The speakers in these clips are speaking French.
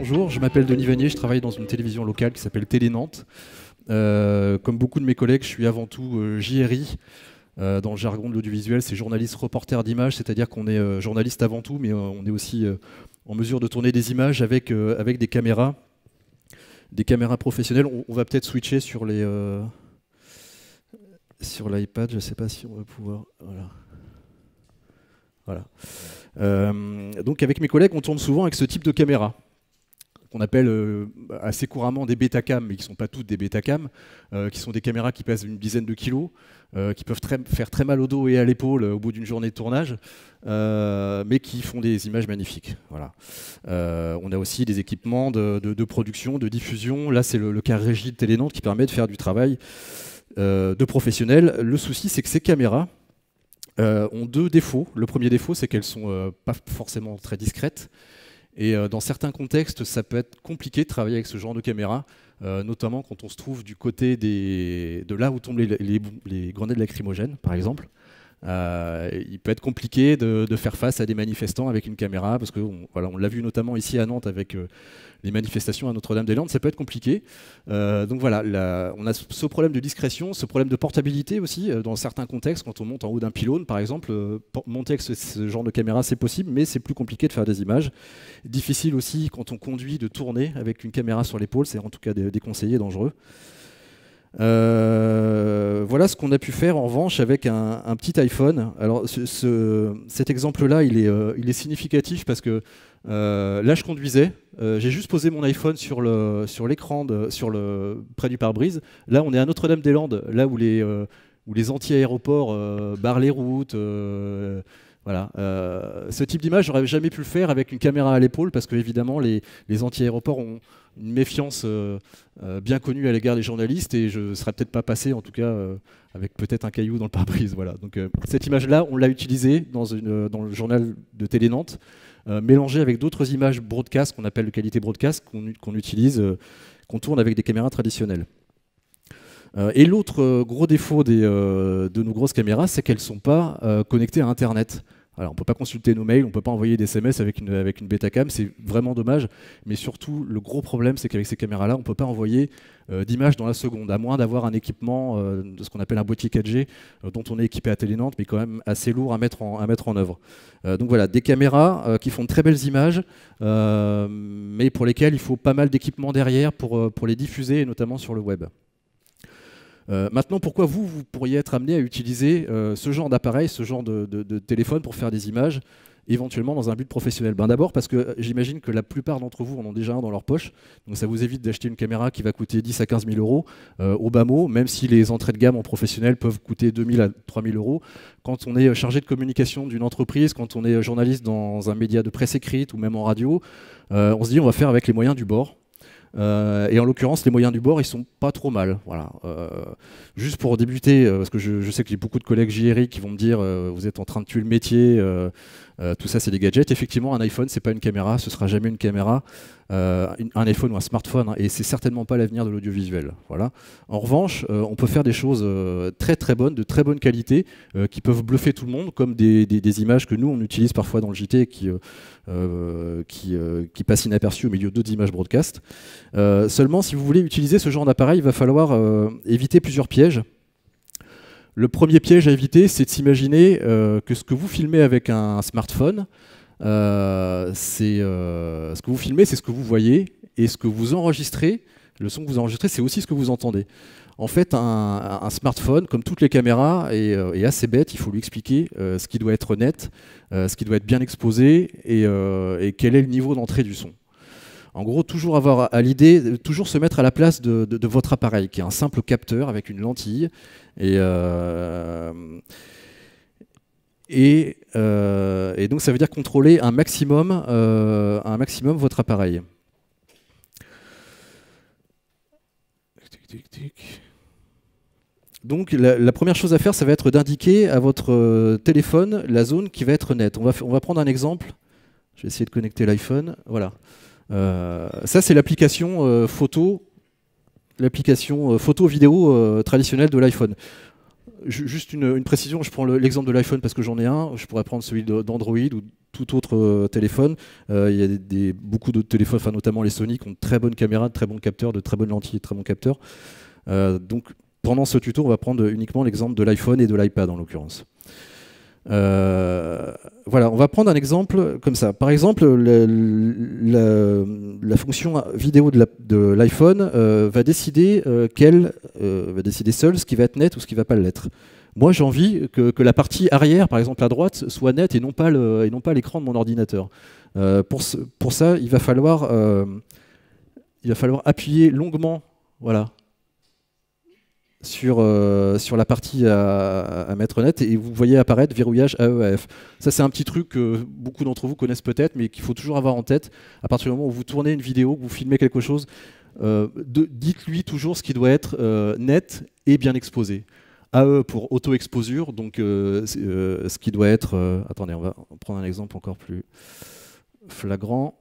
Bonjour, je m'appelle Denis Vanier, je travaille dans une télévision locale qui s'appelle Télé Nantes. Euh, comme beaucoup de mes collègues, je suis avant tout euh, JRI. Euh, dans le jargon de l'audiovisuel, c'est journaliste reporter d'images, c'est-à-dire qu'on est journaliste avant tout, mais on est aussi en mesure de tourner des images avec, avec des caméras, des caméras professionnelles. on va peut-être switcher sur les sur l'iPad, je ne sais pas si on va pouvoir. Voilà. Euh, donc avec mes collègues, on tourne souvent avec ce type de caméra qu'on appelle euh, assez couramment des bêta cams mais qui ne sont pas toutes des bêta cams euh, qui sont des caméras qui pèsent une dizaine de kilos, qui peuvent faire très mal au dos et à l'épaule au bout d'une journée de tournage, mais qui font des images magnifiques. Voilà. on a aussi des équipements de, production, de diffusion. Là, c'est le, cas régie de qui permet de faire du travail euh, de professionnels. Le souci, c'est que ces caméras euh, ont deux défauts. Le premier défaut, c'est qu'elles sont euh, pas forcément très discrètes. Et dans certains contextes, ça peut être compliqué de travailler avec ce genre de caméra, notamment quand on se trouve du côté des, de là où tombent les, les, les grenades lacrymogènes, par exemple. Euh, il peut être compliqué de, faire face à des manifestants avec une caméra, parce qu'on voilà, on l'a vu notamment ici à Nantes avec euh, les manifestations à Notre-Dame-des-Landes, ça peut être compliqué. Euh, donc voilà, on a ce problème de discrétion, ce problème de portabilité aussi, dans certains contextes, quand on monte en haut d'un pylône par exemple, monter avec ce, genre de caméra c'est possible, mais c'est plus compliqué de faire des images. Difficile aussi quand on conduit de tourner avec une caméra sur l'épaule, c'est en tout cas déconseillé, dangereux. Euh, voilà ce qu'on a pu faire en revanche avec un, petit iPhone. Alors cet exemple-là, euh, il, est significatif parce que euh, là, je conduisais, j'ai juste posé mon iPhone sur l'écran sur près du pare-brise. Là, on est à Notre-Dame-des-Landes, là où les anti-aéroports barrent les routes. Voilà. Euh, ce type d'image, j'aurais jamais pu le faire avec une caméra à l'épaule parce que évidemment les, anti-aéroports ont une méfiance euh, euh, bien connue à l'égard des journalistes et je ne serais peut-être pas passé en tout cas avec peut-être un caillou dans le pare-brise. Voilà. Donc cette image-là, on l'a utilisée dans, le journal de Télé Nantes, mélangée avec d'autres images broadcast qu'on appelle de qualité broadcast qu'on utilise, qu'on tourne avec des caméras traditionnelles. Euh, et l'autre euh, gros défaut euh, de nos grosses caméras, c'est qu'elles ne sont pas connectées à Internet. Alors, on ne peut pas consulter nos mails, on ne peut pas envoyer des SMS avec une, avec bêta-cam, c'est vraiment dommage. Mais surtout, le gros problème, c'est qu'avec ces caméras-là, on ne peut pas envoyer d'images dans la seconde, à moins d'avoir un équipement de ce qu'on appelle un boîtier 4G, dont on est équipé à Nantes, mais quand même assez lourd à mettre en, à mettre en œuvre. donc voilà, des caméras qui font de très belles images, mais pour lesquelles il faut pas mal d'équipements derrière pour, pour les diffuser, et notamment sur le web. Euh, maintenant, pourquoi vous, vous pourriez être amené à utiliser euh, ce genre d'appareil, ce genre de, téléphone pour faire des images, éventuellement dans un but professionnel ben, D'abord parce que euh, j'imagine que la plupart d'entre vous en ont déjà un dans leur poche, donc ça vous évite d'acheter une caméra qui va coûter 10 à 15 000 euros au bas mot, même si les entrées de gamme en professionnel peuvent coûter 2 000 à 3 000 euros. Quand on est chargé de communication d'une entreprise, quand on est journaliste dans un média de presse écrite ou même en radio, on se dit on va faire avec les moyens du bord. Euh, et en l'occurrence, les moyens du bord, ils sont pas trop mal. Voilà. Euh, juste pour débuter, euh, parce que je, sais que j'ai beaucoup de collègues JRI qui vont me dire vous êtes en train de tuer le métier, euh, tout ça, c'est des gadgets. Effectivement, un iPhone, c'est pas une caméra, ce sera jamais une caméra, euh, un iPhone ou un smartphone, et hein, et c'est certainement pas l'avenir de l'audiovisuel. Voilà. En revanche, euh, on peut faire des choses très très bonnes, de très bonne qualité, qui peuvent bluffer tout le monde, comme des, images que nous on utilise parfois dans le JT, qui qui, qui passent inaperçues au milieu d'autres images broadcast. seulement, si vous voulez utiliser ce genre d'appareil, il va falloir éviter plusieurs pièges. Le premier piège à éviter, c'est de s'imaginer euh, que ce que vous filmez avec un smartphone, euh, c'est euh, ce que vous filmez, c'est ce que vous voyez, et ce que vous enregistrez, le son que vous enregistrez, c'est aussi ce que vous entendez. En fait, un, smartphone, comme toutes les caméras, est, assez bête. Il faut lui expliquer ce qui doit être net, ce qui doit être bien exposé, et quel est le niveau d'entrée du son. En gros, toujours avoir à l'idée, toujours se mettre à la place de, votre appareil, qui est un simple capteur avec une lentille. Et, euh, euh, donc, ça veut dire contrôler un maximum, euh, un maximum votre appareil. Donc la, première chose à faire, ça va être d'indiquer à votre téléphone la zone qui va être nette. On va, on va prendre un exemple. Je vais essayer de connecter l'iPhone. Voilà. Euh, ça, c'est l'application euh, photo, l'application euh, photo vidéo traditionnelle de l'iPhone. Juste une, précision, je prends l'exemple de l'iPhone parce que j'en ai un, je pourrais prendre celui d'Android ou tout autre téléphone. il y a beaucoup d'autres téléphones, notamment les Sony, qui ont de très bonnes caméras, de très bons capteurs, de très bonnes lentilles de très bons capteurs. donc pendant ce tuto, on va prendre uniquement l'exemple de l'iPhone et de l'iPad en l'occurrence. Euh, voilà, on va prendre un exemple comme ça. Par exemple, la, fonction vidéo de l'iPhone euh, va décider euh, qu'elle va décider seule ce qui va être net ou ce qui ne va pas l'être. Moi, j'ai envie que, la partie arrière, par exemple à droite, soit nette et non pas et non pas l'écran de mon ordinateur. Pour, pour, ça, il va falloir il va falloir appuyer longuement, voilà, sur, euh, sur la partie à, mettre net et vous voyez apparaître verrouillage AEAF. Ça, c'est un petit truc que beaucoup d'entre vous connaissent peut-être, mais qu'il faut toujours avoir en tête. À partir du moment où vous tournez une vidéo, que vous filmez quelque chose, euh, dites-lui toujours ce qui doit être euh, net et bien exposé. AE pour auto-exposure, donc ce qui doit être. attendez, on va prendre un exemple encore plus flagrant.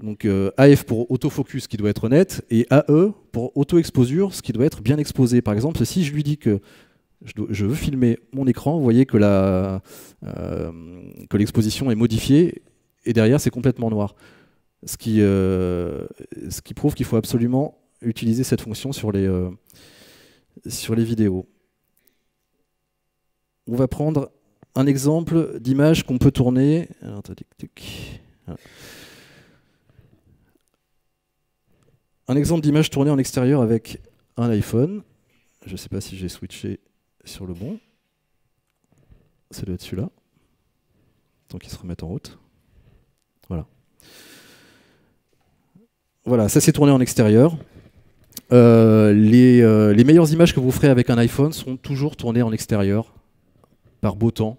Donc euh, AF pour autofocus qui doit être net et AE pour auto-exposure, ce qui doit être bien exposé. Par exemple, si je lui dis que je, veux filmer mon écran, vous voyez euh, que l'exposition est modifiée et derrière c'est complètement noir. Ce qui, euh, prouve qu'il faut absolument utiliser cette fonction sur les, sur les vidéos. On va prendre un exemple d'image qu'on peut tourner. Un exemple d'image tournée en extérieur avec un iPhone. Je ne sais pas si j'ai switché sur le bon. Ça doit être celui-là. Tant qu'il se remettent en route. Voilà. Voilà, ça s'est tourné en extérieur. Euh, les, euh, les meilleures images que vous ferez avec un iPhone sont toujours tournées en extérieur, par beau temps,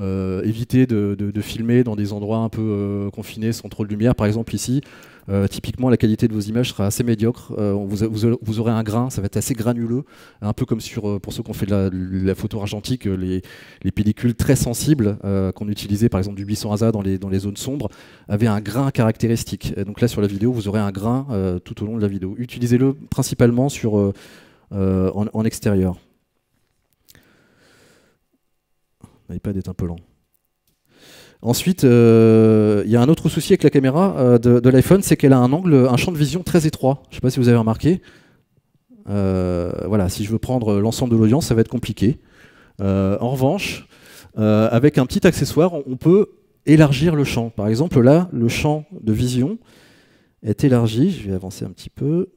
Évitez euh, éviter de, filmer dans des endroits un peu euh, confinés sans trop de lumière. Par exemple ici, euh, typiquement la qualité de vos images sera assez médiocre. Vous, aurez un grain, ça va être assez granuleux, un peu comme sur, pour ceux qui ont fait de la, photo argentique, les, pellicules très sensibles qu'on utilisait par exemple du buisson ASA dans les, zones sombres avaient un grain caractéristique. donc là sur la vidéo, vous aurez un grain tout au long de la vidéo. Utilisez-le principalement sur, en extérieur. L'iPad est un peu lent. Ensuite, euh, il y a un autre souci avec la caméra euh, de, l'iPhone, c'est qu'elle a un angle, un champ de vision très étroit. Je ne sais pas si vous avez remarqué. Euh, voilà, si je veux prendre l'ensemble de l'audience, ça va être compliqué. en revanche, avec un petit accessoire, on peut élargir le champ. Par exemple, là, le champ de vision est élargi. Je vais avancer un petit peu.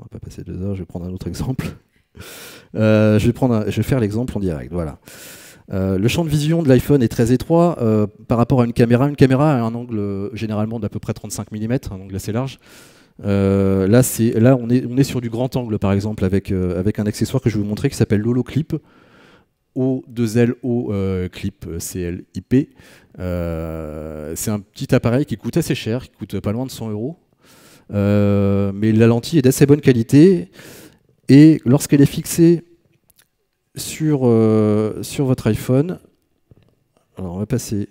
on va pas passer deux heures, je vais prendre un autre exemple. Euh, je, vais prendre je vais faire l'exemple en direct, voilà. Euh, le champ de vision de l'iPhone est très étroit euh, par rapport à une caméra. Une caméra a un angle généralement d'à peu près 35 mm, un angle assez large. là, c'est, là on, est, on sur du grand angle, par exemple, avec, avec un accessoire que je vais vous montrer qui s'appelle l'HoloClip. O2LO Clip CLIP. Euh, c'est un petit appareil qui coûte assez cher, qui coûte pas loin de 100 euros. Euh, mais la lentille est d'assez bonne qualité. Et lorsqu'elle est fixée euh, sur, votre iPhone, alors on va passer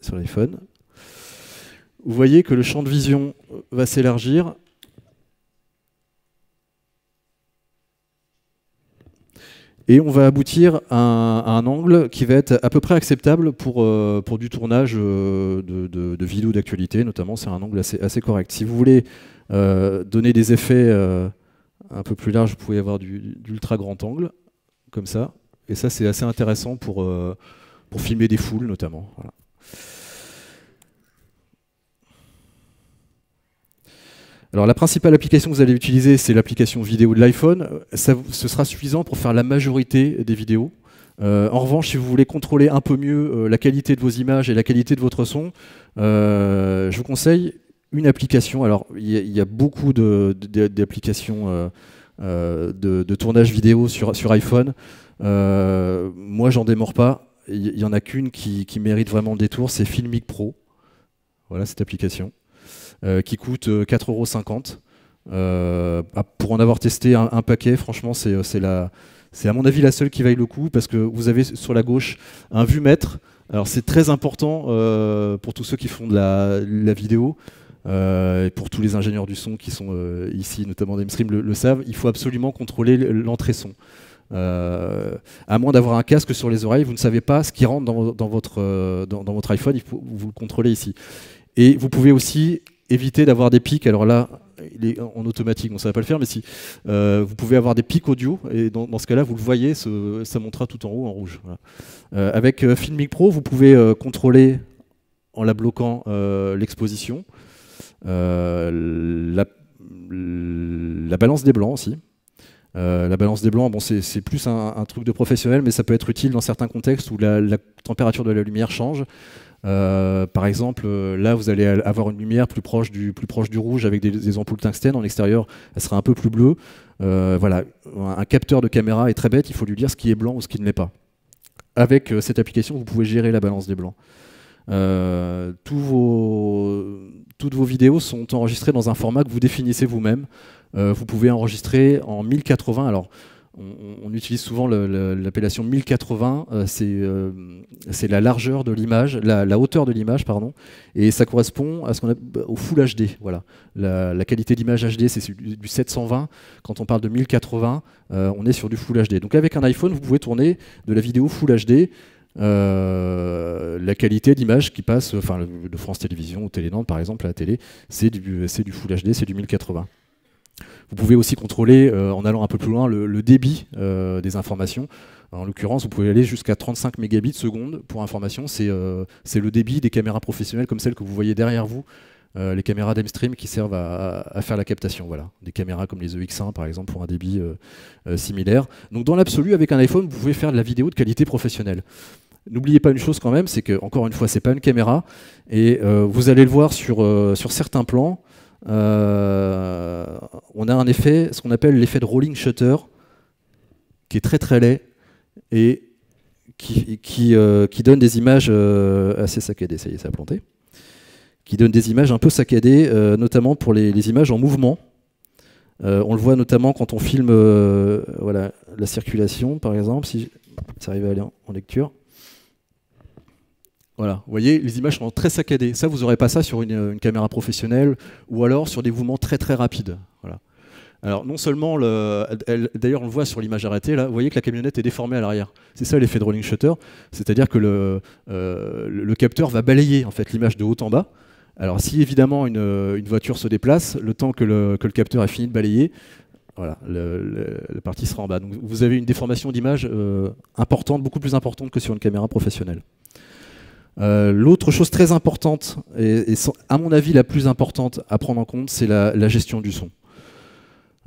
sur l'iPhone, vous voyez que le champ de vision va s'élargir Et on va aboutir à un, angle qui va être à peu près acceptable pour, euh, pour du tournage euh, de, vidéos d'actualité, notamment. C'est un angle assez, correct. Si vous voulez euh, donner des effets un peu plus larges, vous pouvez avoir du d'ultra grand angle, comme ça. Et ça, c'est assez intéressant pour, pour filmer des foules, notamment. Voilà. la principale application que vous allez utiliser, c'est l'application vidéo de l'iPhone. Ce sera suffisant pour faire la majorité des vidéos. Euh, en revanche, si vous voulez contrôler un peu mieux euh, la qualité de vos images et la qualité de votre son, euh, je vous conseille une application. Alors, il y, a beaucoup d'applications de, tournage vidéo sur, iPhone. moi, j'en démords pas. Il y, en a qu'une qui, qui, mérite vraiment le détour, c'est Filmic Pro. Voilà cette application. Euh, qui coûte 4,50 euh, euros. Euh, pour en avoir testé un, paquet, franchement, c'est à mon avis la seule qui vaille le coup parce que vous avez sur la gauche un vue mètre. Alors c'est très important pour tous ceux qui font de la, vidéo. et pour tous les ingénieurs du son qui sont ici, notamment des le, le, savent, il faut absolument contrôler l'entrée son. à moins d'avoir un casque sur les oreilles, vous ne savez pas ce qui rentre dans, votre, dans, votre iPhone, vous le contrôlez ici. Et vous pouvez aussi éviter d'avoir des pics. Alors là, il est en automatique, on ça ne va pas le faire, mais si euh, vous pouvez avoir des pics audio, et dans, ce cas-là, vous le voyez, ça montrera tout en haut en rouge. Euh, avec euh, Filmic Pro, vous pouvez contrôler en la bloquant l'exposition, la, la, balance des blancs aussi. la balance des blancs, bon, c'est plus un, truc de professionnel, mais ça peut être utile dans certains contextes où la, la température de la lumière change. Euh, par exemple, euh, là, vous allez avoir une lumière plus proche du, rouge avec des, ampoules tungstène. En extérieur, elle sera un peu plus bleue. Euh, voilà, un capteur de caméra est très bête. Il faut lui dire ce qui est blanc ou ce qui ne l'est pas. Avec cette application, vous pouvez gérer la balance des blancs. toutes vos vidéos sont enregistrées dans un format que vous définissez vous-même. vous pouvez enregistrer en 1080. Alors, on, utilise souvent l'appellation 1080, euh, euh, c'est la largeur de l'image, la, hauteur de l'image, pardon, et ça correspond à ce qu'on bah, au Full HD. Voilà. La, qualité d'image HD, c'est du, 720. Quand on parle de 1080, euh, on est sur du Full HD. Donc avec un iPhone, vous pouvez tourner de la vidéo Full HD. la qualité d'image qui passe, enfin, de France Télévisions ou Nantes, par exemple à la télé, c'est du, du Full HD, c'est du 1080. Vous pouvez aussi contrôler, euh, en allant un peu plus loin, le, débit euh, des informations. En l'occurrence, vous pouvez aller jusqu'à 35 mégabits seconde. Pour information, euh, c'est le débit des caméras professionnelles comme celles que vous voyez derrière vous, les caméras d'Amstream qui servent à, faire la captation. Voilà. Des caméras comme les EX1 par exemple pour un débit similaire. Donc dans l'absolu, avec un iPhone, vous pouvez faire de la vidéo de qualité professionnelle. N'oubliez pas une chose quand même, c'est que encore une fois, c'est pas une caméra et vous allez le voir sur, sur certains plans. Euh, on a un effet, ce qu'on appelle l'effet de rolling shutter, qui est très très laid et qui, euh, donne des images euh, assez saccadées. Ça y est, ça a Qui donne des images un peu saccadées, notamment pour les, images en mouvement. on le voit notamment quand on filme voilà, la circulation, par exemple, si ça arrive à aller en lecture. Voilà, vous voyez, les images sont très saccadées. Ça, vous n'aurez pas ça sur euh, une, caméra professionnelle ou alors sur des mouvements très très rapides. Alors, non seulement, d'ailleurs, on le voit sur l'image arrêtée, là, vous voyez que la camionnette est déformée à l'arrière. C'est ça l'effet de rolling shutter, c'est-à-dire que le, euh, capteur va balayer en fait l'image de haut en bas. Alors, si évidemment une, euh, voiture se déplace, le temps que le, capteur a fini de balayer, la partie sera en bas. Donc vous avez une déformation d'image importante, beaucoup plus importante que sur une caméra professionnelle. Euh, l'autre chose très importante, et, à mon avis la plus importante à prendre en compte, c'est la, gestion du son.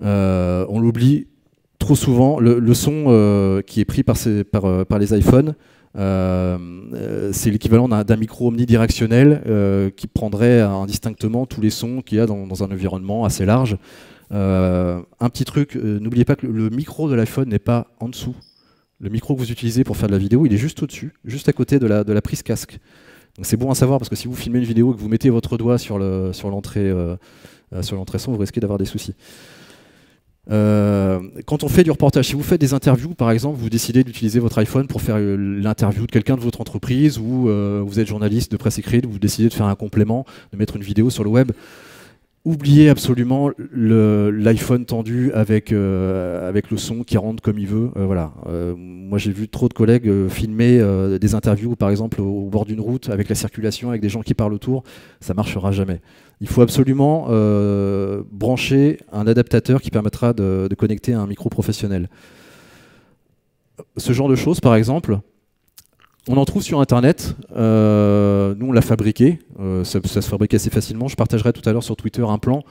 Euh, on l'oublie trop souvent. Le, son euh, qui est pris par, les iPhones, c'est l'équivalent d'un micro omnidirectionnel qui prendrait indistinctement tous les sons qu'il y a dans, un environnement assez large. un petit truc, n'oubliez pas que le micro de l'iPhone n'est pas en dessous le micro que vous utilisez pour faire de la vidéo, il est juste au-dessus, juste à côté de la, prise casque. c'est bon à savoir parce que si vous filmez une vidéo et que vous mettez votre doigt sur euh, euh, l'entrée son, vous risquez d'avoir des soucis. Euh, quand on fait du reportage, si vous faites des interviews, par exemple, vous décidez d'utiliser votre iPhone pour faire l'interview de quelqu'un de votre entreprise, ou vous êtes journaliste de presse écrite, vous décidez de faire un complément, de mettre une vidéo sur le web. Oubliez absolument l'iPhone tendu avec, euh, avec le son qui rentre comme il veut. Euh, voilà. Euh, moi, j'ai vu trop de collègues filmer des interviews, par exemple, au, bord d'une route, avec la circulation, avec des gens qui parlent autour. Ça ne marchera jamais. Il faut absolument brancher un adaptateur qui permettra de, de connecter un micro professionnel. Ce genre de choses, par exemple, on en trouve sur Internet. Euh, nous, on l'a fabriqué. Euh, ça, se fabrique assez facilement. Je partagerai tout à l'heure sur Twitter un plan.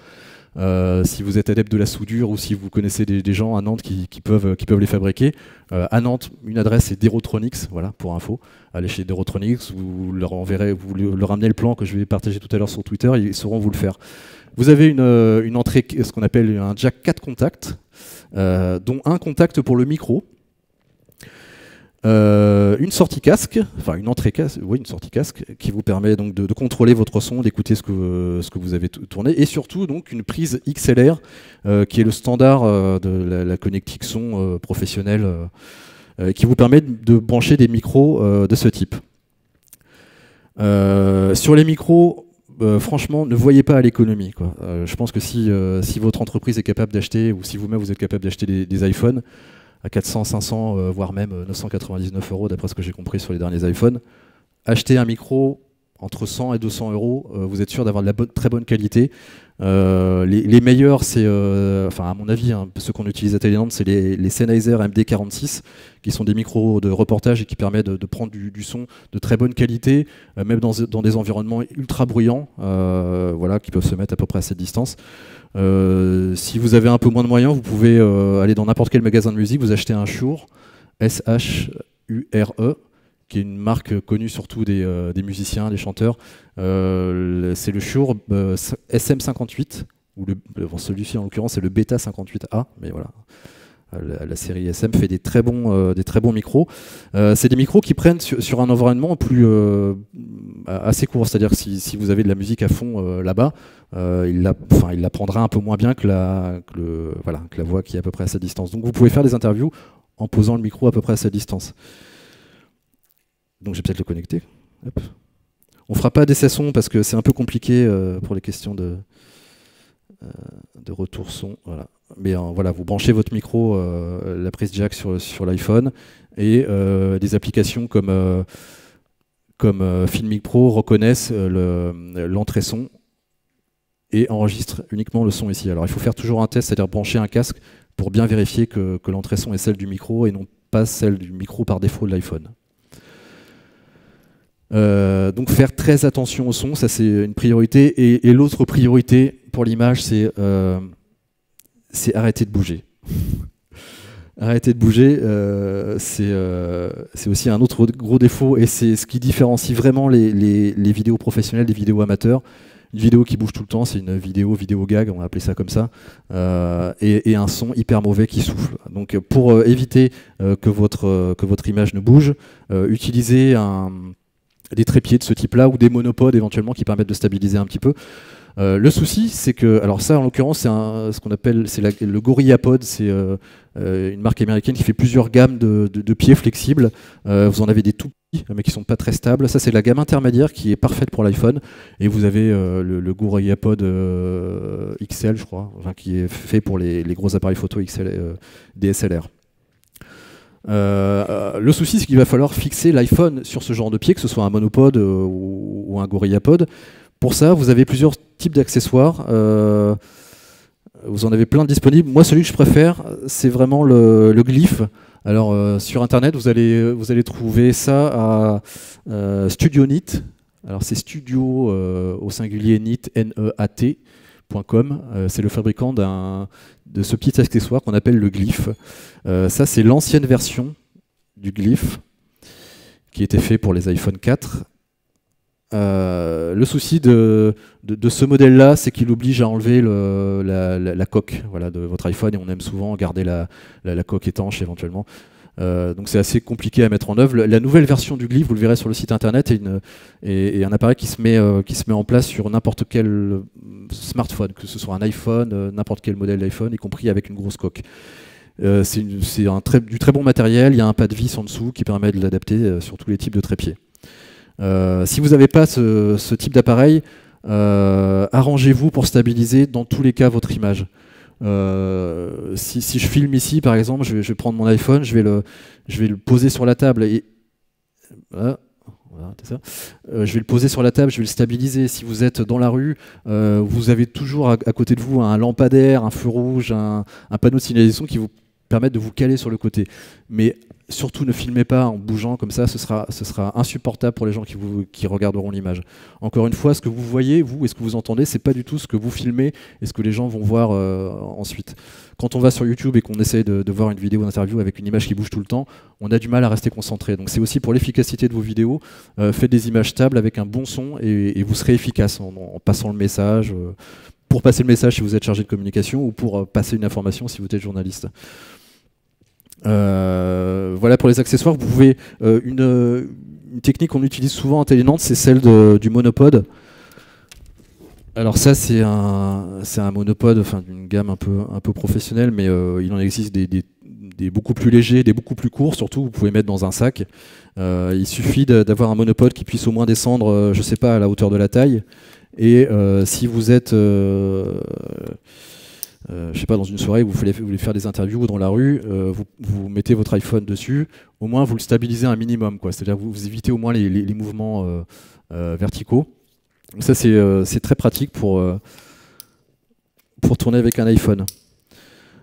Euh, si vous êtes adepte de la soudure ou si vous connaissez des, gens à Nantes qui, peuvent, qui peuvent les fabriquer. à Nantes, une adresse est Derotronics, voilà, pour info. Allez chez Derotronics, vous leur enverrez, vous leur amenez le plan que je vais partager tout à l'heure sur Twitter, ils sauront vous le faire. Vous avez une, une entrée, ce qu'on appelle un jack 4 contacts, dont un contact pour le micro, euh, une sortie casque, enfin une entrée casque, oui, une sortie casque, qui vous permet donc de, contrôler votre son, d'écouter ce que, euh, ce que vous avez tourné, et surtout donc une prise XLR, euh, qui est le standard de la, connectique son professionnelle, qui vous permet de, brancher des micros de ce type. sur les micros, franchement, ne voyez pas à l'économie. je pense que si, si, votre entreprise est capable d'acheter, ou si vous-même vous êtes capable d'acheter des, iPhones, à 400, 500, euh, voire même 999 euh, euros d'après ce que j'ai compris sur les derniers iPhones. Acheter un micro entre 100 et 200 euros, euh, vous êtes sûr d'avoir de la très bonne qualité. Euh, les, meilleurs, c'est, euh, enfin à mon avis, hein, ceux qu'on utilise à Télérand, c'est les, les, Sennheiser MD46, qui sont des micros de reportage et qui permettent de, prendre du, son de très bonne qualité, même dans, des environnements ultra bruyants, voilà, qui peuvent se mettre à peu près à cette distance. si vous avez un peu moins de moyens, vous pouvez aller dans n'importe quel magasin de musique, vous achetez un Shure, s h u r e, qui est une marque connue surtout des, euh, musiciens, des chanteurs. Euh, c'est le Shure euh, SM58, ou celui-ci en l'occurrence c'est le Beta 58A, mais voilà. La, série SM fait des très bons, des très bons micros. c'est des micros qui prennent sur, un environnement plus assez court, c'est-à-dire si, si vous avez de la musique à fond là-bas, il, la, prendra un peu moins bien que la, que la voix qui est à peu près à sa distance. Donc vous pouvez faire des interviews en posant le micro à peu près à sa distance. Donc je vais peut-être le connecter. On On fera pas des son parce que c'est un peu compliqué euh, pour les questions de, euh, de retour son. Mais euh, voilà, vous branchez votre micro, la prise jack sur, sur l'iPhone et des applications comme, comme Filmic Pro reconnaissent l'entrée son et enregistrent uniquement le son ici. Alors il faut faire toujours un test, c'est-à-dire brancher un casque pour bien vérifier que, que l'entrée son est celle du micro et non pas celle du micro par défaut de l'iPhone. Euh, donc faire très attention au son, ça c'est une priorité. Et, l'autre priorité pour l'image, c'est euh, arrêter de bouger. arrêter de bouger, euh, c'est aussi un autre gros défaut et c'est ce qui différencie vraiment les, vidéos professionnelles des vidéos amateurs. Une vidéo qui bouge tout le temps, c'est une vidéo, vidéo gag, on va appeler ça comme ça, et, un son hyper mauvais qui souffle. Donc pour éviter que, votre, que votre image ne bouge, utilisez un, des trépieds de ce type-là ou des monopodes éventuellement qui permettent de stabiliser un petit peu. Euh, le souci, c'est que, alors ça en l'occurrence, c'est ce qu'on appelle c'est le Gorillapod, c'est euh, euh, une marque américaine qui fait plusieurs gammes de, pieds flexibles. vous en avez des tout petits, mais qui sont pas très stables. Ça, c'est la gamme intermédiaire qui est parfaite pour l'iPhone. Et vous avez le, Gorillapod XL, je crois, qui est fait pour les, les gros appareils photo XL, DSLR. Euh, euh, le souci, c'est qu'il va falloir fixer l'iPhone sur ce genre de pied, que ce soit un monopode euh, ou, un gorillapod. Pour ça, vous avez plusieurs types d'accessoires. vous en avez plein de disponibles. Moi, celui que je préfère, c'est vraiment le, le, glyphe. Alors, sur Internet, vous allez, vous allez trouver ça à Studio Knit. Alors, c'est Studio au singulier Nit, N-E-A-T. Euh, c'est le fabricant de ce petit accessoire qu'on appelle le Glyph. Euh, ça, c'est l'ancienne version du Glyph qui était fait pour les iPhone 4. Euh, le souci de, ce modèle-là, c'est qu'il oblige à enlever la, coque de votre iPhone et on aime souvent garder la coque étanche éventuellement. Euh, donc c'est assez compliqué à mettre en œuvre. La nouvelle version du Glyph, vous le verrez sur le site internet, est, un appareil euh, qui se met, en place sur n'importe quel euh, smartphone, que ce soit un iPhone, n'importe quel modèle d'iPhone, y compris avec une grosse coque. c'est du très bon matériel, il y a un pas de vis en dessous qui permet de l'adapter sur tous les types de trépieds. si vous n'avez pas ce type d'appareil, arrangez-vous pour stabiliser dans tous les cas votre image. Euh, si, je filme ici, par exemple, je vais, je prendre mon iPhone, je vais le, je vais le poser sur la table et ça. Euh, je vais le poser sur la table, je vais le stabiliser. Si vous êtes dans la rue, euh, vous avez toujours à, côté de vous un lampadaire, un feu rouge, un, un panneau de signalisation qui vous permettent de vous caler sur le côté. Mais surtout ne filmez pas en bougeant comme ça, ce sera, insupportable pour les gens qui, vous, qui regarderont l'image. Encore une fois, ce que vous voyez, vous, et ce que vous entendez, c'est pas du tout ce que vous filmez et ce que les gens vont voir euh, ensuite. Quand on va sur YouTube et qu'on essaie de, voir une vidéo d'interview avec une image qui bouge tout le temps, on a du mal à rester concentré. Donc c'est aussi pour l'efficacité de vos vidéos, euh, faites des images stables avec un bon son et, vous serez efficace en, passant le message. Euh, pour passer le message si vous êtes chargé de communication ou pour passer une information si vous êtes journaliste. Euh, voilà pour les accessoires. Vous pouvez euh, euh, une, technique qu'on utilise souvent en Télénante, c'est celle du monopode. Alors ça, c'est un, monopode, enfin d'une gamme un peu, professionnelle, mais il en existe des, beaucoup plus légers, des beaucoup plus courts. Surtout, vous pouvez mettre dans un sac. il suffit d'avoir un monopode qui puisse au moins descendre, je sais pas, à la hauteur de la taille. Et si vous êtes pas, dans une soirée vous voulez, faire des interviews ou dans la rue, euh, vous, mettez votre iPhone dessus, au moins vous le stabilisez un minimum, quoi. C'est-à-dire vous, évitez au moins les, mouvements euh, euh, verticaux. ça, c'est très pratique pour, pour tourner avec un iPhone.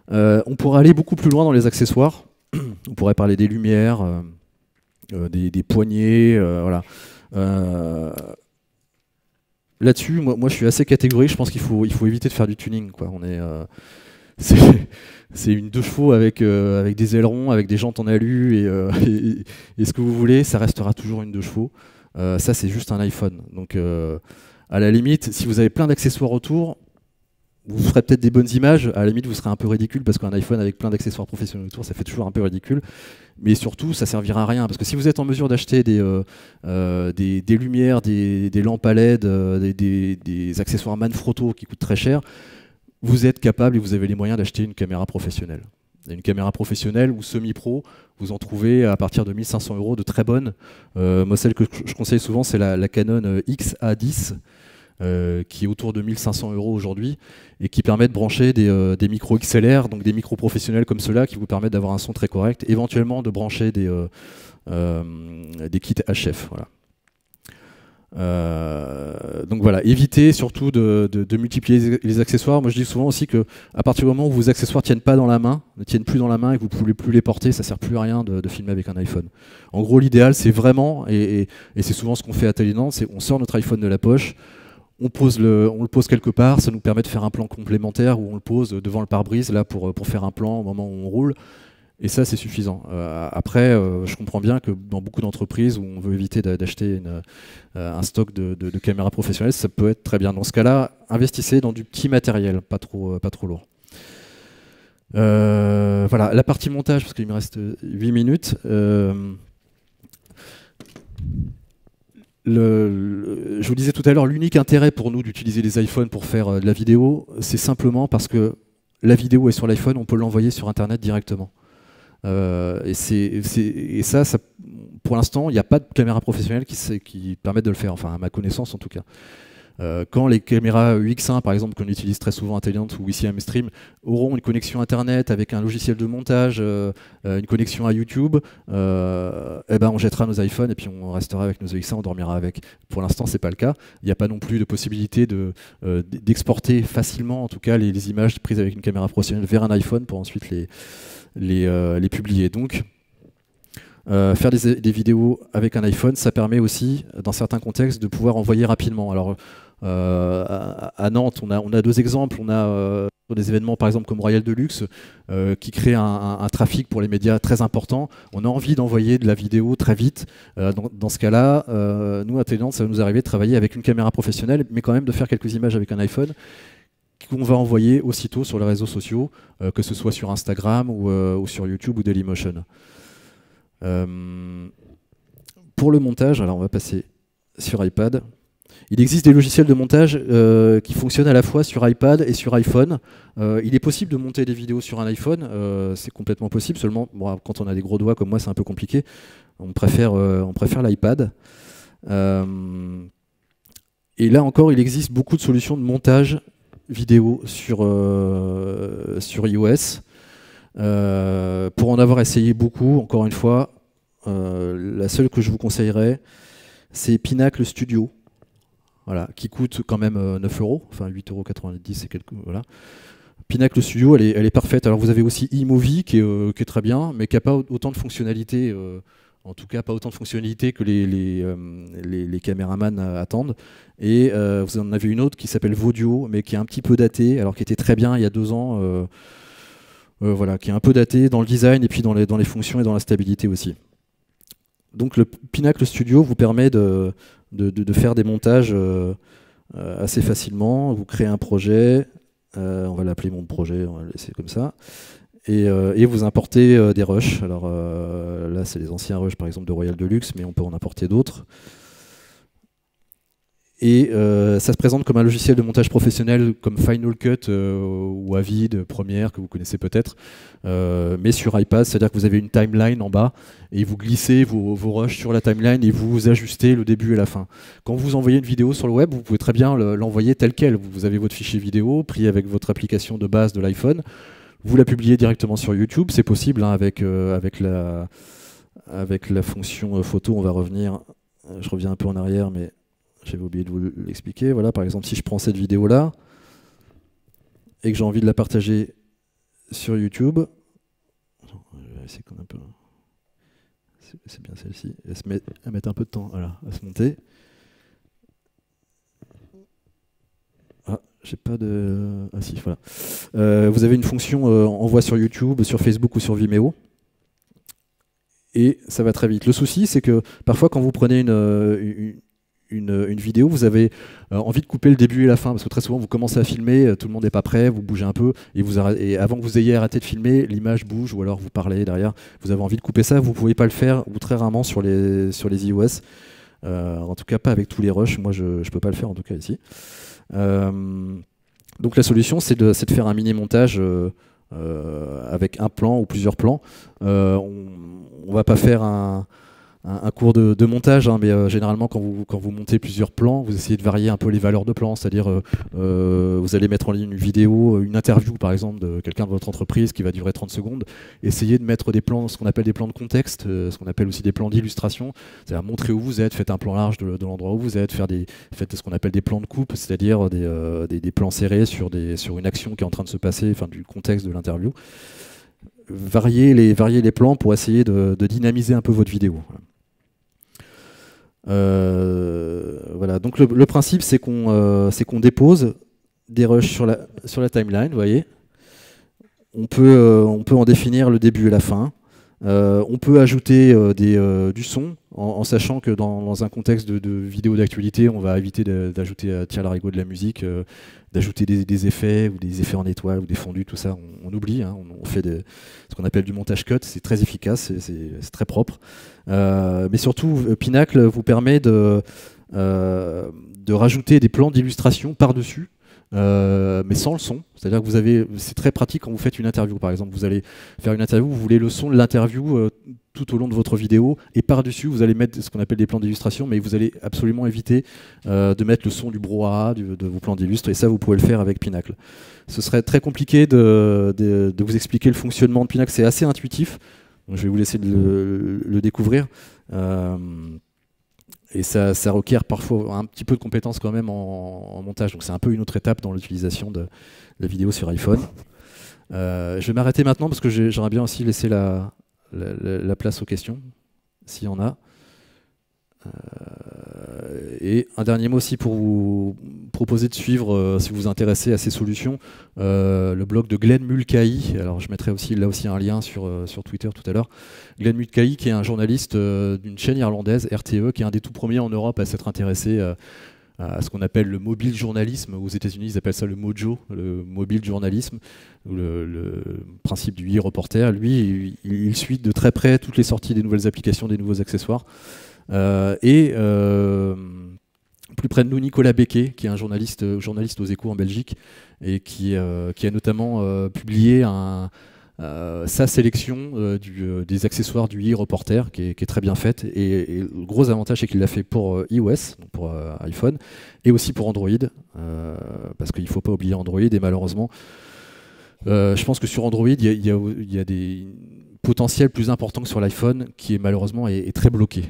on pourrait aller beaucoup plus loin dans les accessoires. on pourrait parler des lumières, des, poignées, voilà. Là-dessus, moi, moi, je suis assez catégorique. Je pense qu'il faut, il faut éviter de faire du tuning. Quoi. On est, c'est une deux chevaux avec, euh, avec des ailerons, avec des jantes en alu euh, et, ce que vous voulez, ça restera toujours une deux chevaux. Euh, ça, c'est juste un iPhone. Donc, à la limite, si vous avez plein d'accessoires autour, vous ferez peut-être des bonnes images. À la limite, vous serez un peu ridicule parce qu'un iPhone avec plein d'accessoires professionnels autour, ça fait toujours un peu ridicule. Mais surtout, ça servira à rien parce que si vous êtes en mesure d'acheter des, des, lumières, des, lampes à LED, des accessoires Manfrotto qui coûtent très cher, vous êtes capable et vous avez les moyens d'acheter une caméra professionnelle. Une caméra professionnelle ou semi-pro, vous en trouvez à partir de 1500 euros de très bonnes. Euh, moi, celle que je conseille souvent, c'est la, la, Canon euh, XA10. Euh, qui est autour de 1500 euros aujourd'hui et qui permet de brancher des, micros XLR, donc des micros professionnels comme ceux-là qui vous permettent d'avoir un son très correct, éventuellement de brancher des, des kits HF. Voilà. Euh, donc voilà, évitez surtout de, multiplier les accessoires. Moi je dis souvent aussi que à partir du moment où vos accessoires tiennent pas dans la main, ne tiennent plus dans la main et que vous ne pouvez plus les porter, ça sert plus à rien de, filmer avec un iPhone. En gros, l'idéal c'est vraiment, et, c'est souvent ce qu'on fait à Thaïlande, c'est on sort notre iPhone de la poche, on, pose le, on le pose quelque part, ça nous permet de faire un plan complémentaire où on le pose devant le pare-brise là pour, pour faire un plan au moment où on roule. Et ça, c'est suffisant. Euh, après, euh, je comprends bien que dans beaucoup d'entreprises où on veut éviter d'acheter euh, un stock de, caméras professionnelles, ça peut être très bien. Dans ce cas-là, investissez dans du petit matériel, pas trop, pas trop lourd. voilà, la partie montage, parce qu'il me reste 8 minutes. je vous disais tout à l'heure, l'unique intérêt pour nous d'utiliser les iPhones pour faire de la vidéo, c'est simplement parce que la vidéo est sur l'iPhone, on peut l'envoyer sur Internet directement. Euh, et, ça, pour l'instant, il n'y a pas de caméra professionnelle qui, qui de le faire, enfin à ma connaissance en tout cas. Euh, quand les caméras UX1, par exemple, qu'on utilise très souvent, intelligente ou ICM Stream, auront une connexion Internet avec un logiciel de montage, euh, une connexion à YouTube, eh ben on jettera nos iPhones et puis on restera avec nos UX1, on dormira avec. Pour l'instant, ce n'est pas le cas. Il n'y a pas non plus de possibilité d'exporter facilement, en tout cas, les, images prises avec une caméra professionnelle vers un iPhone pour ensuite les, euh, les, publier. Donc, euh, faire des, vidéos avec un iPhone, ça permet aussi, dans certains contextes, de pouvoir envoyer rapidement. Alors, euh, à, Nantes, on a, deux exemples. On a des événements, par exemple, comme Royal Deluxe, qui créent un, trafic pour les médias très important. On a envie d'envoyer de la vidéo très vite. Dans, ce cas-là, nous, à Télé ça va nous arriver de travailler avec une caméra professionnelle, mais quand même de faire quelques images avec un iPhone qu'on va envoyer aussitôt sur les réseaux sociaux, euh, que ce soit sur Instagram ou, euh, sur YouTube ou Dailymotion. Euh, pour le montage, alors on va passer sur iPad. Il existe des logiciels de montage qui fonctionnent à la fois sur iPad et sur iPhone. il est possible de monter des vidéos sur un iPhone, c'est complètement possible, seulement quand on a des gros doigts comme moi c'est un peu compliqué, on préfère l'iPad. Et là encore, il existe beaucoup de solutions de montage vidéo sur, euh, sur iOS. Euh, pour en avoir essayé beaucoup, encore une fois, euh, la seule que je vous conseillerais, c'est Pinacle Studio, voilà, qui coûte quand même 9 euros, enfin 8,90 euros Pinnacle quelque Voilà. Pinacle Studio, elle est, elle est, parfaite. Alors vous avez aussi iMovie qui est, qui est très bien, mais qui n'a pas autant de fonctionnalités en tout cas pas autant de fonctionnalités que les, euh, caméramans euh, attendent. Et euh, vous en avez une autre qui s'appelle Vaudio, mais qui est un petit peu datée, alors qui était très bien il y a deux ans, voilà, qui est un peu datée dans le design et puis dans les, fonctions et dans la stabilité aussi. Donc le Pinacle Studio vous permet de, de faire des montages assez facilement. Vous créez un projet, on va l'appeler mon projet, on va le laisser comme ça. Euh, et, vous importez euh, des rushs. Alors euh, là, c'est les anciens rushs, par exemple, de Royal Deluxe, mais on peut en importer d'autres. Et ça se présente comme un logiciel de montage professionnel comme Final Cut ou Avid, Premiere, que vous connaissez peut-être, mais sur iPad, c'est-à-dire que vous avez une timeline en bas et vous glissez vos, vos, rushs sur la timeline et vous ajustez le début et la fin. Quand vous envoyez une vidéo sur le web, vous pouvez très bien l'envoyer tel quel, Vous avez votre fichier vidéo pris avec votre application de base de l'iPhone. Vous la publiez directement sur YouTube, c'est possible hein, avec, euh, avec, la, avec la fonction euh, photo. On va revenir, euh, je reviens un peu en arrière, mais j'avais oublié de vous l'expliquer. Voilà, par exemple, si je prends cette vidéo-là et que j'ai envie de la partager sur YouTube, je vais essayer un peu. C'est bien celle-ci. Elle, se met, elle met un peu de temps à se monter. J'ai pas de. Ah, voilà. Euh, vous avez une fonction euh, envoi sur YouTube, sur Facebook ou sur Vimeo. Et ça va très vite. Le souci, c'est que parfois, quand vous prenez une, euh, une, vidéo, vous avez envie de couper le début et la fin. Parce que très souvent, vous commencez à filmer, tout le monde n'est pas prêt, vous bougez un peu. Et, avant que vous ayez arrêté de filmer, l'image bouge ou alors vous parlez derrière. Vous avez envie de couper ça, vous ne pouvez pas le faire ou très rarement sur les, sur les iOS. en tout cas, pas avec tous les rushs. Moi, je ne peux pas le faire, en tout cas ici. Euh, donc la solution, c'est de, faire un mini montage. Euh, euh, avec un plan ou plusieurs plans. on, ne va pas faire un, un, cours de, montage, hein, mais euh, généralement quand vous, montez plusieurs plans, vous essayez de varier un peu les valeurs de plans, c'est-à-dire euh, euh, vous allez mettre en ligne une vidéo, une interview par exemple de quelqu'un de votre entreprise qui va durer 30 secondes, essayez de mettre des plans, ce qu'on appelle des plans de contexte, ce qu'on appelle aussi des plans d'illustration, c'est-à-dire montrer où vous êtes, faites un plan large de, l'endroit où vous êtes, faire faites ce qu'on appelle des plans de coupe, c'est-à-dire des, plans serrés sur, une action qui est en train de se passer, enfin du contexte de l'interview Variez les, plans pour essayer de, dynamiser un peu votre vidéo. Euh, voilà, donc le, principe, c'est qu'on euh, qu'on dépose des rushs sur la, sur la timeline, vous voyez. On peut, euh, on peut en définir le début et la fin. Euh, on peut ajouter euh, euh, du son, en, sachant que dans, un contexte de, vidéo d'actualité, on va éviter d'ajouter à la rigole de la musique, d'ajouter des, effets ou des effets en étoile ou des fondus, tout ça, on, oublie. Hein. on, fait ce qu'on appelle du montage cut, c'est très efficace, c'est très propre. mais surtout, Pinacle vous permet de rajouter des plans d'illustration par-dessus euh, mais sans le son. C'est-à-dire que vous avez, c'est très pratique quand vous faites une interview, par exemple. Vous allez faire une interview, vous voulez le son de l'interview euh, tout au long de votre vidéo, et par-dessus, vous allez mettre ce qu'on appelle des plans d'illustration, mais vous allez absolument éviter euh, de mettre le son du brouhaha de vos plans d'illustre, et ça, vous pouvez le faire avec Pinacle. Ce serait très compliqué de, vous expliquer le fonctionnement de Pinacle, c'est assez intuitif, je vais vous laisser le découvrir et ça, requiert parfois un petit peu de compétences quand même en, montage. Donc c'est un peu une autre étape dans l'utilisation de, la vidéo sur iPhone. Euh, je vais m'arrêter maintenant parce que j'aimerais bien aussi laisser la, place aux questions, s'il y en a. Euh, et un dernier mot aussi pour vous proposer de suivre, euh, si vous vous intéressez à ces solutions, euh, le blog de Glenn Mulcahy. Alors je mettrai aussi là aussi un lien sur, sur Twitter tout à l'heure. Glenn Mulcahy, qui est un journaliste d'une chaîne irlandaise, RTE, qui est un des tout premiers en Europe à s'être intéressé à ce qu'on appelle le mobile journalisme. Aux États-Unis, ils appellent ça le mojo, le mobile journalisme, le, principe du e-reporter. Lui, il suit de très près toutes les sorties des nouvelles applications, des nouveaux accessoires. Euh, et euh, plus près de nous, Nicolas Becquet, qui est un journaliste, euh, journaliste aux échos en Belgique, et qui, a notamment publié sa sélection des accessoires du e-reporter qui, est très bien faite et, le gros avantage c'est qu'il l'a fait pour iOS, pour iPhone et aussi pour Android parce qu'il ne faut pas oublier Android et malheureusement euh, je pense que sur Android, il y a, des potentiels plus importants que sur l'iPhone, qui est malheureusement est, très bloqué.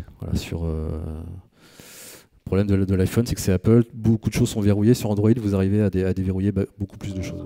Euh, le problème de, l'iPhone, c'est que c'est Apple, beaucoup de choses sont verrouillées. Sur Android, vous arrivez à, déverrouiller bah, beaucoup plus de choses.